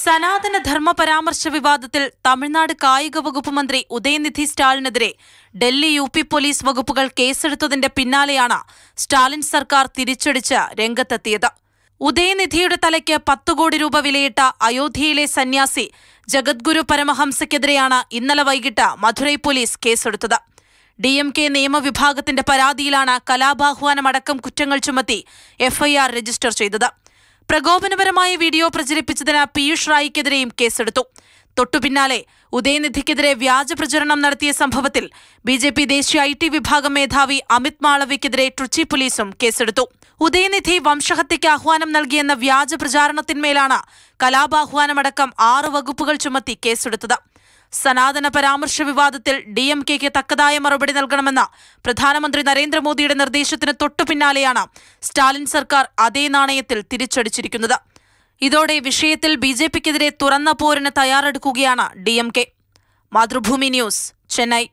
സനാതന ധർമ്മ പരാമർശ വിവാദത്തിൽ തമിഴ്നാട് കായിക വകുപ്പ് മന്ത്രി ഉദയനിധി സ്റ്റാലിനെതിരെ ഡൽഹി യു പി പോലീസ് വകുപ്പുകൾ കേസെടുത്തതിന്റെ പിന്നാലെയാണ് സ്റ്റാലിൻ സർക്കാർ തിരിച്ചടിച്ച് രംഗത്തെത്തിയത് ഉദയനിധിയുടെ തലയ്ക്ക് പത്തു കോടി രൂപ വിലയിട്ട അയോധ്യയിലെ സന്യാസി ജഗദ്ഗുരു പരമഹംസയ്ക്കെതിരെയാണ് ഇന്നലെ വൈകിട്ട് മധുരൈ പോലീസ് കേസെടുത്തത് ഡി എം കെ നിയമവിഭാഗത്തിന്റെ പരാതിയിലാണ് കലാബാഹ്വാനമടക്കം കുറ്റങ്ങൾ ചുമത്തി എഫ്ഐആർ രജിസ്റ്റർ ചെയ്തത് പ്രകോപനപരമായ വീഡിയോ പ്രചരിപ്പിച്ചതിന് പീയൂഷ് റായിക്കെതിരെയും കേസെടുത്തു തൊട്ടുപിന്നാലെ ഉദയനിധിക്കെതിരെ വ്യാജ പ്രചരണം നടത്തിയ സംഭവത്തിൽ ബി ജെ പി ദേശീയ ഐ ടി വിഭാഗം മേധാവി അമിത് മാളവിക്കെതിരെ ട്രിച്ചി പോലീസും കേസെടുത്തു ഉദയനിധി വംശഹത്യയ്ക്ക് ആഹ്വാനം നൽകിയെന്ന വ്യാജ പ്രചാരണത്തിന്മേലാണ് കലാപാഹ്വാനമടക്കം ആറ് വകുപ്പുകൾ ചുമത്തി കേസെടുത്തത് സനാതന പരാമർശ വിവാദത്തിൽ ഡി എം കെക്ക് തക്കതായ മറുപടി നൽകണമെന്ന പ്രധാനമന്ത്രി നരേന്ദ്രമോദിയുടെ നിർദ്ദേശത്തിന് തൊട്ടു പിന്നാലെയാണ് സ്റ്റാലിൻ സർക്കാർ അതേ നാണയത്തിൽ തിരിച്ചടിച്ചിരിക്കുന്നത് ഇതോടെ വിഷയത്തിൽ ബി ജെ പിക്കെതിരെ തുറന്ന പോരിന് തയ്യാറെടുക്കുകയാണ് D M K Mathrubhumi news Chennai